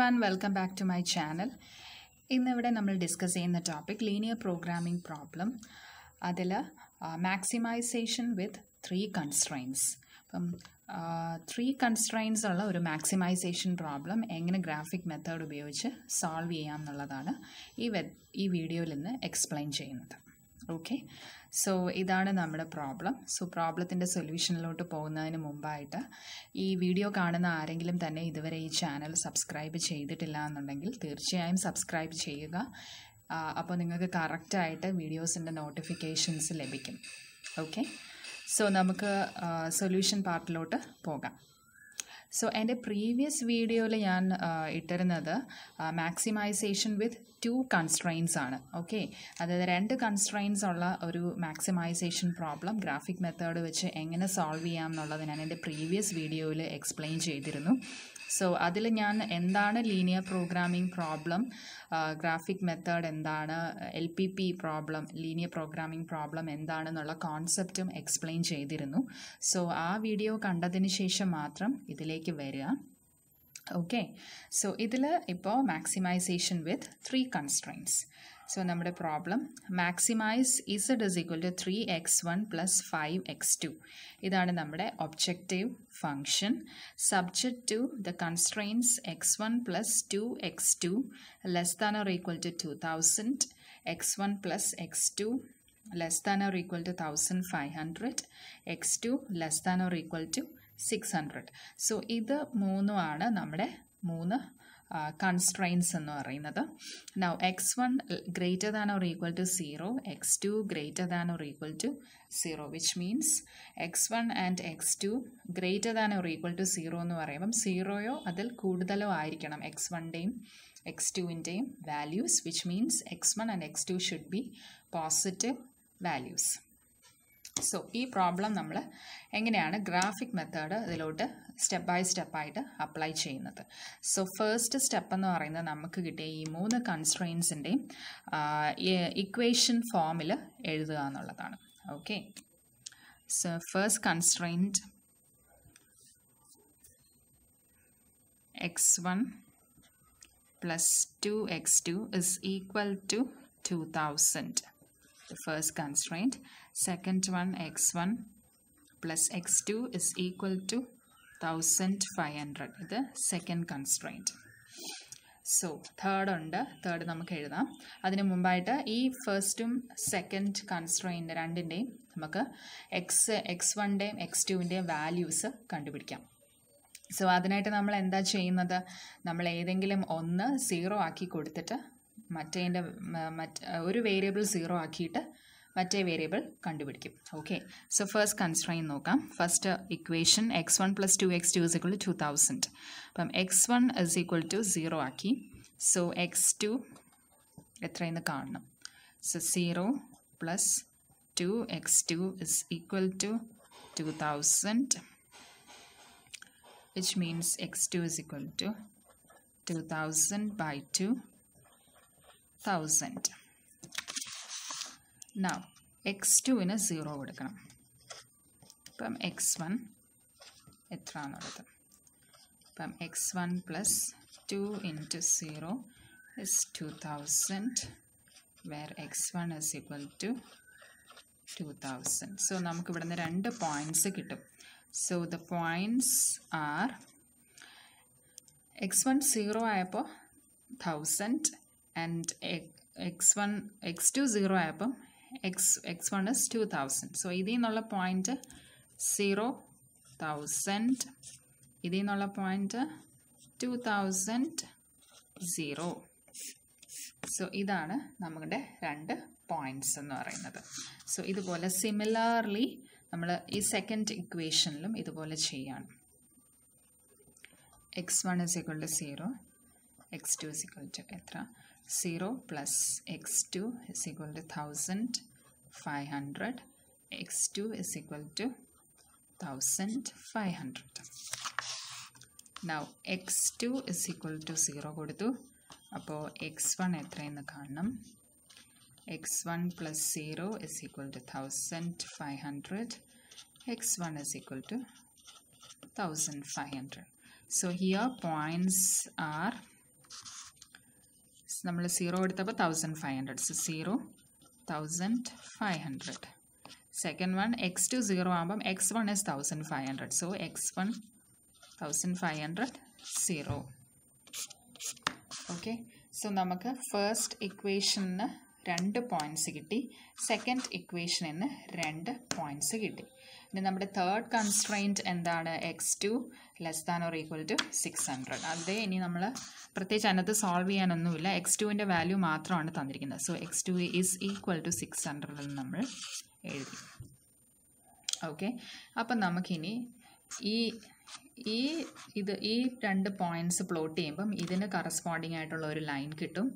One welcome back to my channel ഇന്നിവിടെ നമ്മൾ discuss ചെയ്യുന്ന ടോപ്പിക് ലീനിയർ പ്രോഗ്രാമിംഗ് പ്രോബ്ലം അതിൽ മാക്സിമൈസേഷൻ വിത്ത് ത്രീ കൺസ്ട്രെയിൻസ് അപ്പം ത്രീ കൺസ്ട്രെയിൻസ് ഉള്ള ഒരു മാക്സിമൈസേഷൻ പ്രോബ്ലം എങ്ങനെ ഗ്രാഫിക് മെത്തേഡ് ഉപയോഗിച്ച് സോൾവ് ചെയ്യാം എന്നുള്ളതാണ് ഈ ഈ വീഡിയോയിൽ നിന്ന് എക്സ്പ്ലെയിൻ ചെയ്യുന്നത് ഓക്കെ സോ ഇതാണ് നമ്മുടെ പ്രോബ്ലം സോ പ്രോബ്ലത്തിൻ്റെ സൊല്യൂഷനിലോട്ട് പോകുന്നതിന് മുമ്പായിട്ട് ഈ വീഡിയോ കാണുന്ന ആരെങ്കിലും തന്നെ ഇതുവരെ ഈ ചാനൽ സബ്സ്ക്രൈബ് ചെയ്തിട്ടില്ല എന്നുണ്ടെങ്കിൽ തീർച്ചയായും സബ്സ്ക്രൈബ് ചെയ്യുക അപ്പോൾ നിങ്ങൾക്ക് കറക്റ്റായിട്ട് വീഡിയോസിൻ്റെ നോട്ടിഫിക്കേഷൻസ് ലഭിക്കും ഓക്കെ സോ നമുക്ക് സൊല്യൂഷൻ പാർട്ടിലോട്ട് പോകാം സോ എൻ്റെ പ്രീവിയസ് വീഡിയോയിൽ ഞാൻ ഇട്ടിരുന്നത് മാക്സിമൈസേഷൻ വിത്ത് ടു കൺസ്ട്രെയിൻസ് ആണ് ഓക്കെ അതായത് രണ്ട് കൺസ്ട്രെയിൻസ് ഉള്ള ഒരു മാക്സിമൈസേഷൻ പ്രോബ്ലം ഗ്രാഫിക് മെത്തേഡ് വെച്ച് എങ്ങനെ സോൾവ് ചെയ്യാം എന്നുള്ളത് ഞാൻ എൻ്റെ പ്രീവിയസ് വീഡിയോയിൽ എക്സ്പ്ലെയിൻ ചെയ്തിരുന്നു സോ അതിൽ ഞാൻ എന്താണ് linear programming problem graphic method എന്താണ് L P P problem linear programming problem എന്താണെന്നുള്ള കോൺസെപ്റ്റും എക്സ്പ്ലെയിൻ ചെയ്തിരുന്നു സോ ആ വീഡിയോ കണ്ടതിന് ശേഷം മാത്രം ഇതിലേക്ക് വരിക ഓക്കെ സോ ഇതിൽ ഇപ്പോൾ maximisation with three constraints so നമ്മുടെ problem maximise is Z is equal to three X one plus five X two ഇതാണ് നമ്മുടെ objective function subject to the constraints X one plus two X two less than or equal to two thousand X one plus X two less than or equal to thousand five hundred X two less than or equal to six hundred so ഇത് മൂന്നുമാണ് നമ്മുടെ മൂന്ന് കൺസ്ട്രെയിൻസ് എന്ന് പറയുന്നത് now X one greater than or equal to zero X two greater than or equal to zero which means X one and X two greater than or equal to zero എന്ന് പറയുമ്പം സീറോയോ അതിൽ കൂടുതലോ ആയിരിക്കണം എക്സ് വൺൻ്റെയും X ടുവിൻ്റെയും values which means X one and X two should be positive values so ഈ problem നമ്മൾ എങ്ങനെയാണ് ഗ്രാഫിക് മെത്തേഡ് ഇതിലോട്ട് സ്റ്റെപ്പ് ബൈ സ്റ്റെപ്പായിട്ട് അപ്ലൈ ചെയ്യുന്നത് സോ ഫേസ്റ്റ് സ്റ്റെപ്പ് എന്ന് പറയുന്നത് നമുക്ക് കിട്ടിയ ഈ മൂന്ന് കൺസ്ട്രെയിൻസിൻ്റെയും ഇക്വേഷൻ ഫോമിൽ എഴുതുക എന്നുള്ളതാണ് okay so first constraint X one plus two X two is equal to two thousand first constraint second one x1 plus x2 is equal to 1500 ഇത് സെക്കൻഡ് കൺസ്ട്രൈൻറ്റ് സോ തേർഡ് ഉണ്ട് തേർഡ് നമുക്ക് എഴുതാം അതിന് മുമ്പായിട്ട് ഈ ഫസ്റ്റും സെക്കൻഡ് കൺസ്ട്രൈൻറ്റ് രണ്ടിൻ്റെയും നമുക്ക് X X വണിൻ്റെയും എക്സ് ടുവിൻ്റെയും വാല്യൂസ് കണ്ടുപിടിക്കാം സോ അതിനായിട്ട് നമ്മൾ എന്താ ചെയ്യുന്നത് നമ്മൾ ഏതെങ്കിലും ഒന്ന് സീറോ ആക്കി കൊടുത്തിട്ട് മറ്റേതിൻ്റെ മറ്റ് ഒരു വേരിയബിൾ സീറോ ആക്കിയിട്ട് മറ്റേ വേരിയബിൾ കണ്ടുപിടിക്കും ഓക്കെ സോ ഫസ്റ്റ് കൺസ്ട്രെയിൻ നോക്കാം first equation X one plus two X two is equal to thousand അപ്പം X one is equal to zero ആക്കി സോ എക്സ് ടു എത്രയെന്ന് കാണണം so zero plus two X two is equal to two thousand which means X two is equal to two thousand by two thousand now X ടുവിന് zero കൊടുക്കണം ഇപ്പം X one എത്ര എന്നുള്ളത് ഇപ്പം X one plus two into zero is two thousand where X one is equal to two thousand so നമുക്കിവിടെ നിന്ന് രണ്ട് points കിട്ടും so the points are X one zero ആയപ്പോൾ thousand and X one X two zero ആയപ്പം X X one is two thousand so ഇതിൽ നിന്നുള്ള point zero thousand ഇതിൽ നിന്നുള്ള point two thousand zero so ഇതാണ് നമ്മുടെ രണ്ട് പോയിൻറ്റ്സ് എന്ന് പറയുന്നത് സോ ഇതുപോലെ സിമിലർലി നമ്മൾ ഈ സെക്കൻഡ് ഇക്വേഷനിലും ഇതുപോലെ ചെയ്യാണ് X one is equal to zero X two is equal to എത്ര 0 plus x2 is equal to 1500 x2 is equal to 1500 now x2 is equal to 0 kodutu appo x1 ethra ennu kaanam x1 plus 0 is equal to 1500 x1 is equal to 1500 so here points are നമ്മൾ zero എടുത്തപ്പോൾ thousand five hundred so zero thousand five hundred second one X two zero ആകുമ്പം X one is thousand five hundred so X one thousand five hundred zero okay so നമുക്ക് first ഇക്വേഷന് രണ്ട് points കിട്ടി second ഇക്വേഷനിൽ നിന്ന് രണ്ട് points കിട്ടി പിന്നെ നമ്മുടെ തേർഡ് കൺസ്ട്രെയിൻറ്റ് എന്താണ് X two less than or equal to six hundred അതേ ഇനി നമ്മൾ പ്രത്യേകിച്ച് അതിനകത്ത് സോൾവ് ചെയ്യാനൊന്നുമില്ല എക്സ് ടുവിൻ്റെ വാല്യൂ മാത്രമാണ് തന്നിരിക്കുന്നത് so X two is equal to six എന്ന് നമ്മൾ എഴുതി ഓക്കെ അപ്പം നമുക്കിനി ഈ ഈ ഇത് ഈ രണ്ട് പോയിൻറ്റ്സ് പ്ലോട്ട് ചെയ്യുമ്പം ഇതിന് കറസ്പോണ്ടിങ് ആയിട്ടുള്ള ഒരു ലൈൻ കിട്ടും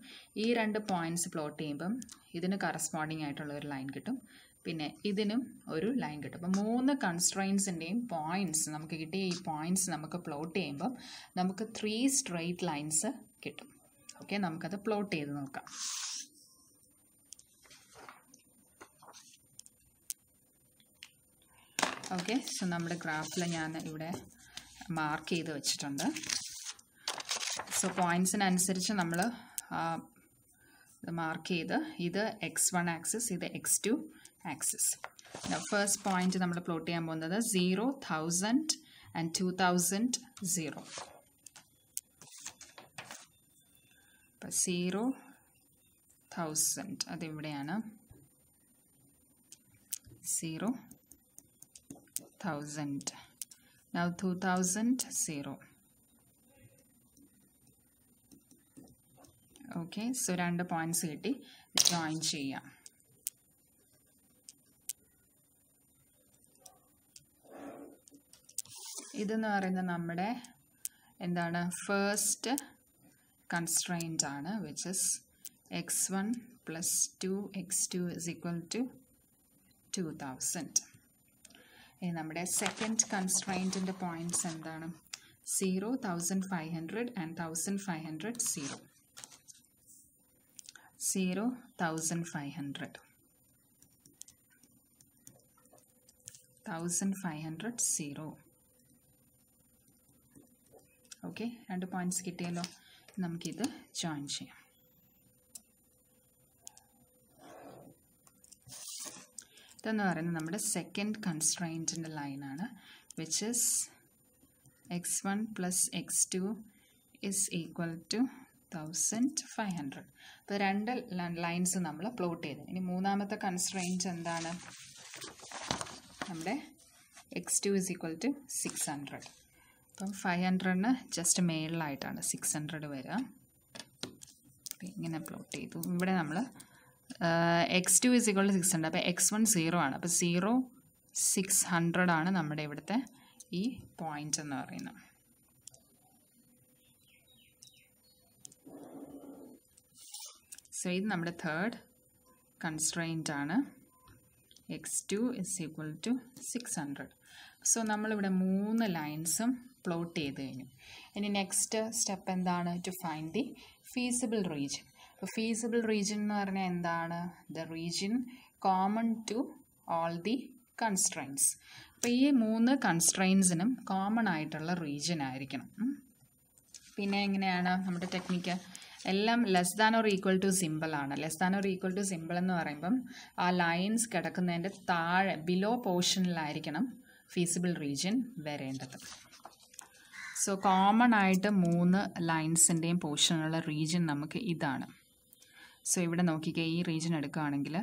ഈ രണ്ട് പോയിൻറ്റ്സ് പ്ലോട്ട് ചെയ്യുമ്പം ഇതിന് കറസ്പോണ്ടിങ് ആയിട്ടുള്ള ഒരു ലൈൻ കിട്ടും പിന്നെ ഇതിനും ഒരു ലൈൻ കിട്ടും അപ്പോൾ മൂന്ന് കൺസ്ട്രെയിൻസിൻ്റെയും പോയിൻറ്റ്സ് നമുക്ക് കിട്ടിയ ഈ പോയിൻറ്റ്സ് നമുക്ക് പ്ലോട്ട് ചെയ്യുമ്പം നമുക്ക് ത്രീ സ്ട്രെയിറ്റ് ലൈൻസ് കിട്ടും ഓക്കെ നമുക്കത് പ്ലോട്ട് ചെയ്ത് നോക്കാം ഓക്കെ സോ നമ്മുടെ ഗ്രാഫിൽ ഞാൻ ഇവിടെ മാർക്ക് ചെയ്ത് വെച്ചിട്ടുണ്ട് സോ പോയിൻസിനനുസരിച്ച് നമ്മൾ മാർക്ക് ചെയ്ത് ഇത് എക്സ് വൺ ആക്സിസ് ഇത് X two axis first point നമ്മൾ പ്ലോട്ട് ചെയ്യാൻ പോകുന്നത് zero thousand and two thousand zero അപ്പം സീറോ തൗസൻഡ് അതെവിടെയാണ് zero thousand now two thousand zero okay so രണ്ട് പോയിൻറ്റ്സ് കിട്ടി ജോയിൻ ചെയ്യാം ഇതെന്ന് പറയുന്നത് നമ്മുടെ എന്താണ് ഫേസ്റ്റ് കൺസ്ട്രെയിൻ്റ് ആണ് which is X one plus two X two is equal to two thousand ഇനി നമ്മുടെ സെക്കൻഡ് കൺസ്ട്രെയിൻറ്റിൻ്റെ പോയിൻറ്റ്സ് എന്താണ് zero thousand five hundred and thousand five hundred zero zero thousand five hundred thousand five hundred zero okay രണ്ട് points കിട്ടിയല്ലോ നമുക്കിത് join ചെയ്യാം ഇതെന്ന് പറയുന്നത് നമ്മുടെ സെക്കൻഡ് കൺസ്ട്രെയിൻറ്റിൻ്റെ ലൈനാണ് which is X one plus X two is equal to thousand five hundred അപ്പോൾ രണ്ട് ലൈൻസ് നമ്മൾ പ്ലോട്ട് ചെയ്തു ഇനി മൂന്നാമത്തെ കൺസ്ട്രെയിൻറ്റ് എന്താണ് നമ്മുടെ x two is equal to six hundred അപ്പം ഫൈവ് ഹൺഡ്രഡിന് ജസ്റ്റ് മേളിലായിട്ടാണ് സിക്സ് ഹൺഡ്രഡ് വരിക ഇങ്ങനെ പ്ലോട്ട് ചെയ്തു ഇവിടെ നമ്മൾ x two is equal six hundred അപ്പോൾ എക്സ് വൺ സീറോ ആണ് അപ്പോൾ സീറോ സിക്സ് ഹൺഡ്രഡ് ആണ് നമ്മുടെ ഇവിടുത്തെ ഈ പോയിൻ്റ് എന്ന് പറയുന്നത് സോ ഇത് നമ്മുടെ തേർഡ് കൺസ്ട്രെയിൻ്റ് ആണ് x two is equal to six hundred so നമ്മളിവിടെ മൂന്ന് ലൈൻസും പ്ലോട്ട് ചെയ്ത് കഴിഞ്ഞു ഇനി നെക്സ്റ്റ് സ്റ്റെപ്പ് എന്താണ് to find the feasible region അപ്പോൾ ഫീസിബിൾ റീജൻ എന്ന് പറഞ്ഞാൽ എന്താണ് the region common to all the constraints അപ്പോൾ ഈ മൂന്ന് കൺസ്ട്രൈൻസിനും കോമൺ ആയിട്ടുള്ള റീജൻ ആയിരിക്കണം പിന്നെ എങ്ങനെയാണ് നമ്മുടെ ടെക്നിക്ക് എല്ലാം less than or equal to ആണ് less than or equal to simple എന്ന് പറയുമ്പം ആ ലൈൻസ് കിടക്കുന്നതിൻ്റെ താഴെ ബിലോ പോർഷനിലായിരിക്കണം ഫീസിബിൾ റീജിയൻ വരേണ്ടത് സോ കോമൺ ആയിട്ട് മൂന്ന് ലൈൻസിൻ്റെയും പോർഷനുള്ള റീജിയൻ നമുക്ക് ഇതാണ് സോ ഇവിടെ നോക്കിക്കുക ഈ റീജിയൻ എടുക്കുകയാണെങ്കിൽ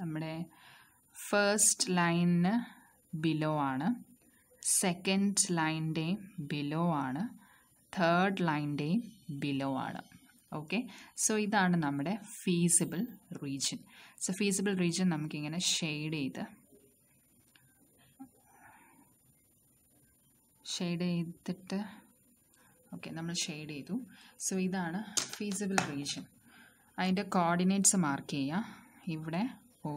നമ്മുടെ ഫസ്റ്റ് ലൈനിന് ബിലോ ആണ് സെക്കൻഡ് ലൈൻ്റെയും ബിലോ ആണ് തേർഡ് ലൈൻ്റെയും ബിലോ ആണ് ഓക്കെ സോ ഇതാണ് നമ്മുടെ feasible region so feasible region നമുക്കിങ്ങനെ ഷെയ്ഡ് ചെയ്ത് ഷെയ്ഡ് ചെയ്തിട്ട് ഓക്കെ നമ്മൾ ഷെയ്ഡ് ചെയ്തു സോ ഇതാണ് ഫീസിബിൾ റീജൻ അതിൻ്റെ കോർഡിനേറ്റ്സ് മാർക്ക് ചെയ്യുക ഇവിടെ ഒ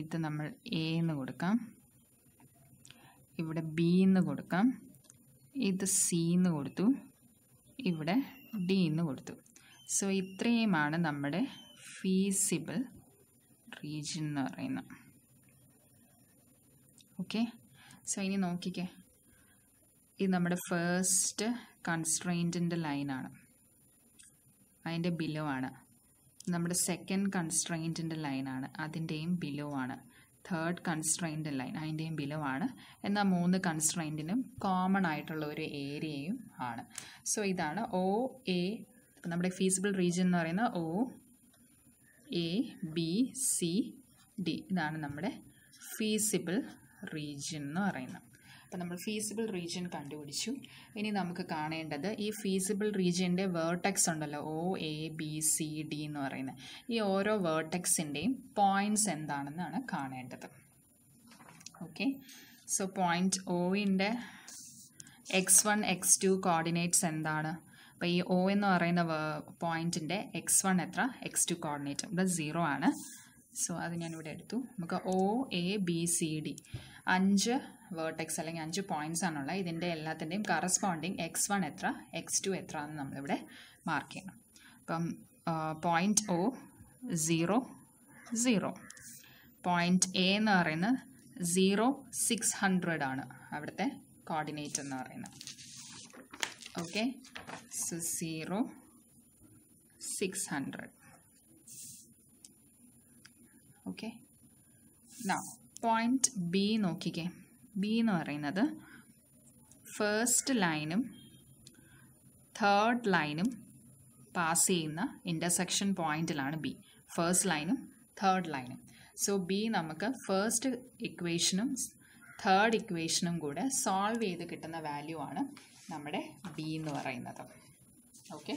ഇത് നമ്മൾ എ എന്ന് കൊടുക്കാം ഇവിടെ ബി എന്ന് കൊടുക്കാം ഇത് സി എന്ന് കൊടുത്തു ഇവിടെ ഡി എന്ന് കൊടുത്തു സോ ഇത്രയുമാണ് നമ്മുടെ ഫീസിബിൾ റീജൻ എന്ന് പറയുന്നത് ഓക്കെ സോ ഇനി നോക്കിക്കേ ഇത് നമ്മുടെ ഫേസ്റ്റ് കൺസ്ട്രെയിൻറ്റിൻ്റെ ലൈനാണ് അതിൻ്റെ ബിലോ ആണ് നമ്മുടെ സെക്കൻഡ് കൺസ്ട്രെയിൻറ്റിൻ്റെ ലൈനാണ് അതിൻ്റെയും ബിലോ ആണ് തേർഡ് കൺസ്ട്രെയിൻറ്റ് ലൈൻ അതിൻ്റെയും ബിലോ ആണ് എന്നാൽ മൂന്ന് കൺസ്ട്രെയിൻറ്റിനും കോമൺ ആയിട്ടുള്ള ഒരു ഏരിയയും ആണ് സോ ഇതാണ് ഒ എ നമ്മുടെ ഫീസിബിൾ റീജിയൻ എന്ന് പറയുന്ന O A B C D ഇതാണ് നമ്മുടെ ഫീസിബിൾ റീജിയൻ എന്ന് പറയുന്നത് അപ്പോൾ നമ്മൾ ഫീസിബിൾ റീജിയൻ കണ്ടുപിടിച്ചു ഇനി നമുക്ക് കാണേണ്ടത് ഈ ഫീസിബിൾ റീജിയൻ്റെ വേർട്ടെക്സ് ഉണ്ടല്ലോ O A B C D എന്ന് പറയുന്നത് ഈ ഓരോ വേർട്ടെക്സിൻ്റെയും പോയിൻറ്റ്സ് എന്താണെന്നാണ് കാണേണ്ടത് ഓക്കെ സോ പോയിൻറ്റ് ഒയിൻ്റെ x one X two coordinates എന്താണ് അപ്പോൾ ഈ ഒ എന്ന് പറയുന്ന പോയിൻറ്റിൻ്റെ എക്സ് വൺ എത്ര എക്സ് ടു കോർഡിനേറ്റ് ഇവിടെ സീറോ ആണ് സോ അത് ഞാനിവിടെ എടുത്തു നമുക്ക് O A B C D അഞ്ച് വേർട്ടെക്സ് അല്ലെങ്കിൽ അഞ്ച് പോയിൻറ്റ്സ് ആണുള്ളത് ഇതിൻ്റെ എല്ലാത്തിൻ്റെയും കറസ്പോണ്ടിങ് എക്സ് വൺ എത്ര എക്സ് ടു എത്ര എന്ന് നമ്മളിവിടെ മാർക്ക് ചെയ്യണം അപ്പം point O zero zero point A എന്ന് പറയുന്നത് സീറോ സിക്സ് ഹൺഡ്രഡ് ആണ് അവിടുത്തെ കോർഡിനേറ്റ് എന്ന് പറയുന്നത് okay so zero six hundred okay point B നോക്കിക്കേ ബി എന്ന് പറയുന്നത് ഫേസ്റ്റ് ലൈനും തേർഡ് ലൈനും പാസ് ചെയ്യുന്ന ഇൻ്റർസെക്ഷൻ പോയിൻറ്റിലാണ് ബി ഫേസ്റ്റ് ലൈനും തേർഡ് ലൈനും സോ ബി നമുക്ക് ഫേസ്റ്റ് ഇക്വേഷനും തേർഡ് ഇക്വേഷനും കൂടെ സോൾവ് ചെയ്ത് കിട്ടുന്ന വാല്യൂ ആണ് നമ്മുടെ ബി എന്ന് പറയുന്നത് ഓക്കെ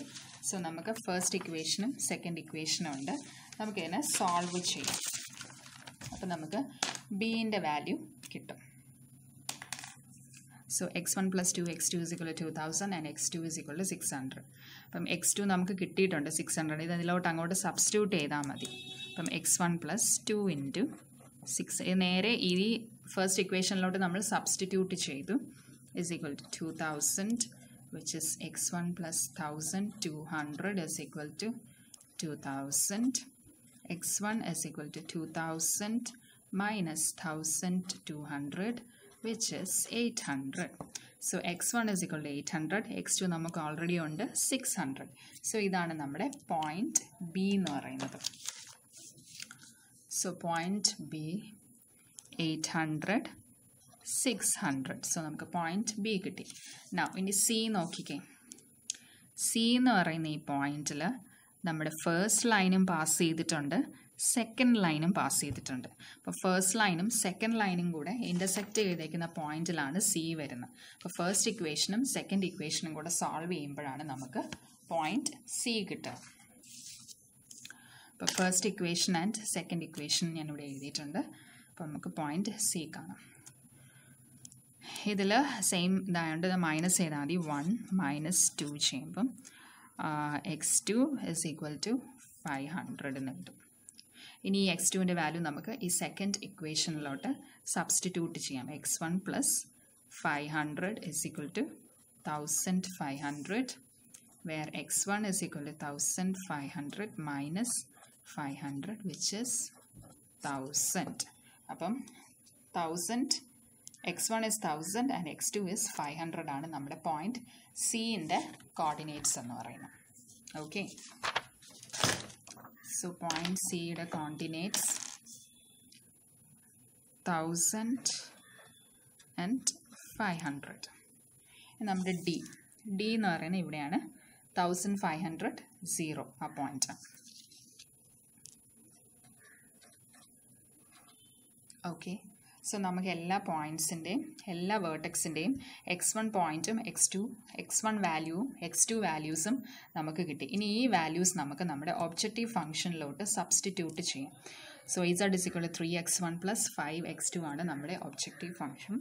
സോ നമുക്ക് ഫസ്റ്റ് ഇക്വേഷനും സെക്കൻഡ് ഇക്വേഷനും ഉണ്ട് നമുക്ക് ഇതിനെ സോൾവ് ചെയ്യാം അപ്പം നമുക്ക് ബീൻ്റെ വാല്യൂ കിട്ടും so X one plus two X two is equal two thousand and X two is equal to six hundred അപ്പം എക്സ് ടു നമുക്ക് കിട്ടിയിട്ടുണ്ട് സിക്സ് ഹൺഡ്രഡ് ഇത് അതിലോട്ട് അങ്ങോട്ട് സബ്സ്റ്റിറ്റ്യൂട്ട് ചെയ്താൽ മതി അപ്പം X one plus two into six നേരെ ഈ ഫസ്റ്റ് ഇക്വേഷനിലോട്ട് നമ്മൾ സബ്സ്റ്റിറ്റ്യൂട്ട് ചെയ്തു is equal to two thousand which is X one plus thousand two hundred is equal to two thousand x1 is equal to 2000 minus 1200 which is 800. So x1 is equal to 800, x2 നമുക്ക് already ഉണ്ട് 600. So ഇതാണ് നമ്മുടെ point B എന്ന് പറയുന്നത് so point B eight hundred six hundred so നമുക്ക് point B കിട്ടി നാ ഇനി സി നോക്കിക്കേ സി എന്ന് പറയുന്ന ഈ പോയിന്റിൽ നമ്മുടെ ഫേസ്റ്റ് ലൈനും പാസ് ചെയ്തിട്ടുണ്ട് സെക്കൻഡ് ലൈനും പാസ് ചെയ്തിട്ടുണ്ട് അപ്പോൾ ഫേസ്റ്റ് ലൈനും സെക്കൻഡ് ലൈനും കൂടെ ഇൻ്റർസെക്റ്റ് ചെയ്തേക്കുന്ന പോയിന്റിലാണ് സി വരുന്നത് അപ്പോൾ ഫേസ്റ്റ് ഇക്വേഷനും സെക്കൻഡ് ഇക്വേഷനും കൂടെ സോൾവ് ചെയ്യുമ്പോഴാണ് നമുക്ക് പോയിന്റ് സി കിട്ടുക അപ്പോൾ first equation and second equation ഞാൻ ഇവിടെ എഴുതിയിട്ടുണ്ട് അപ്പോൾ നമുക്ക് പോയിന്റ് സി കാണാം ഇതിൽ സെയിം ഇതായതുകൊണ്ട് മൈനസ് ചെയ്താൽ മതി വൺ മൈനസ് ടു ചെയ്യുമ്പം x two is equal to five hundred എന്ന് കിട്ടും ഇനി ഈ എക്സ് ടുവിൻ്റെ വാല്യൂ നമുക്ക് ഈ സെക്കൻഡ് ഇക്വേഷനിലോട്ട് സബ്സ്റ്റിറ്റ്യൂട്ട് ചെയ്യാം x one plus five hundred is equal to thousand five hundred where X one is equal to thousand five hundred minus five hundred which is thousand അപ്പം thousand X one is thousand and X two is five hundred ആണ് നമ്മുടെ point സിൻ്റെ coordinates എന്ന് പറയുന്നത് okay so point സിയുടെ coordinates thousand and five hundred നമ്മുടെ D D എന്ന് പറയുന്നത് ഇവിടെയാണ് തൗസൻഡ് ഫൈവ് ഹൺഡ്രഡ് സീറോ ആ പോയിന്റ് ഓക്കെ സോ നമുക്ക് എല്ലാ പോയിൻറ്റ്സിൻ്റെയും എല്ലാ വേർട്ടക്സിൻ്റെയും എക്സ് വൺ പോയിൻറ്റും എക്സ് ടു എക്സ് വൺ വാല്യൂവും എക്സ് ടു വാല്യൂസും നമുക്ക് കിട്ടി ഇനി ഈ വാല്യൂസ് നമുക്ക് നമ്മുടെ ഒബ്ജക്റ്റീവ് ഫംഗ്ഷനിലോട്ട് സബ്സ്റ്റിറ്റ്യൂട്ട് ചെയ്യാം so is Z is equal three X one plus five X two ആണ് നമ്മുടെ ഒബ്ജക്റ്റീവ് ഫംഗ്ഷൻ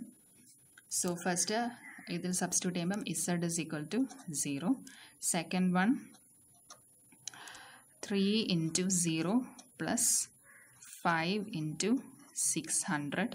സോ ഫസ്റ്റ് ഇതിൽ സബ്സ്റ്റിറ്റ്യൂട്ട് ചെയ്യുമ്പം Z is equal to zero second one three into zero plus five into six hundred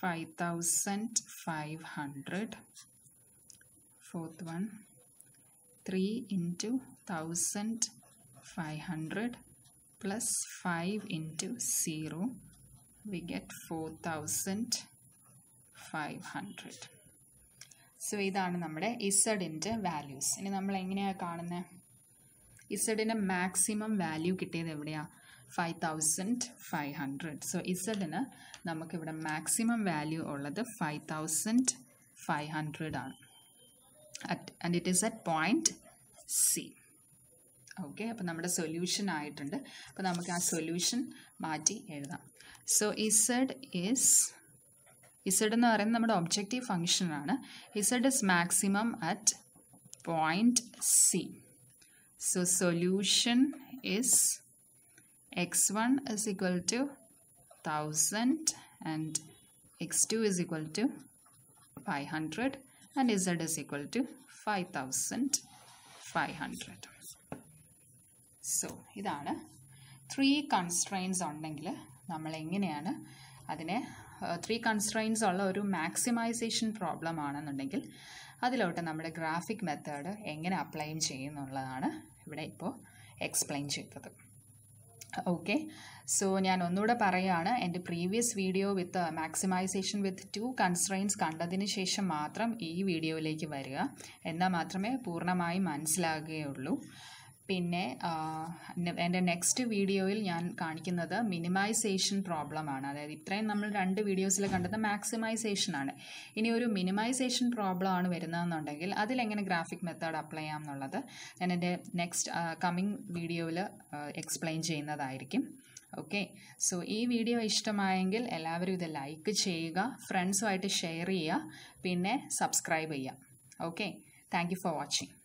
five thousand five hundred fourth one three into thousand five we get 4500 so ഇതാണ് നമ്മുടെ ഇസഡിൻ്റെ values ഇനി നമ്മൾ എങ്ങനെയാണ് കാണുന്നത് ഇസഡിൻ്റെ maximum value കിട്ടിയത് എവിടെയാണ് five thousand five hundred so ഇസഡിന് നമുക്കിവിടെ മാക്സിമം വാല്യൂ ഉള്ളത് ഫൈവ് തൗസൻഡ് ഫൈവ് ഹൺഡ്രഡ് ആണ് at and it is at point C okay അപ്പോൾ നമ്മുടെ സൊല്യൂഷൻ ആയിട്ടുണ്ട് അപ്പോൾ നമുക്ക് ആ സൊല്യൂഷൻ മാറ്റി എഴുതാം സോ ഇസഡ് ഈസ് ഇസഡ് എന്ന് പറയുന്നത് നമ്മുടെ ഒബ്ജക്റ്റീവ് ഫങ്ഷനാണ് Z is maximum at point C so solution is x1 is equal to 1000 and x2 is equal to 500 and z is equal to 5500 so ഇതാണ് ത്രീ കൺസ്ട്രെയിൻസ് ഉണ്ടെങ്കിൽ നമ്മൾ എങ്ങനെയാണ് അതിനെ three constraints ഉള്ള ഒരു മാക്സിമൈസേഷൻ പ്രോബ്ലം ആണെന്നുണ്ടെങ്കിൽ അതിലോട്ട് നമ്മുടെ ഗ്രാഫിക് മെത്തേഡ് എങ്ങനെ അപ്ലൈ ചെയ്യുന്നുള്ളതാണ് ഇവിടെ ഇപ്പോൾ എക്സ്പ്ലെയിൻ ചെയ്തത് ഓക്കെ സോ ഞാൻ ഒന്നുകൂടെ പറയുകയാണ് എൻ്റെ previous video with maximization with two constraints കണ്ടതിന് ശേഷം മാത്രം ഈ വീഡിയോയിലേക്ക് വരിക എന്നാൽ മാത്രമേ പൂർണ്ണമായും മനസ്സിലാകുകയുള്ളൂ പിന്നെ എൻ്റെ നെക്സ്റ്റ് വീഡിയോയിൽ ഞാൻ കാണിക്കുന്നത് മിനിമൈസേഷൻ പ്രോബ്ലമാണ് അതായത് ഇത്രയും നമ്മൾ രണ്ട് വീഡിയോസിൽ കണ്ടത് മാക്സിമൈസേഷൻ ആണ് ഇനി ഒരു മിനിമൈസേഷൻ പ്രോബ്ലം ആണ് വരുന്നതെന്നുണ്ടെങ്കിൽ അതിലെങ്ങനെ ഗ്രാഫിക് മെത്തേഡ് അപ്ലൈ ചെയ്യാം എന്നുള്ളത് ഞാൻ എൻ്റെ നെക്സ്റ്റ് കമ്മിങ് വീഡിയോയിൽ എക്സ്പ്ലെയിൻ ചെയ്യുന്നതായിരിക്കും ഓക്കെ സോ ഈ വീഡിയോ ഇഷ്ടമായെങ്കിൽ എല്ലാവരും ഇത് ലൈക്ക് ചെയ്യുക ഫ്രണ്ട്സുമായിട്ട് ഷെയർ ചെയ്യുക പിന്നെ സബ്സ്ക്രൈബ് ചെയ്യുക ഓക്കെ താങ്ക് ഫോർ വാച്ചിങ്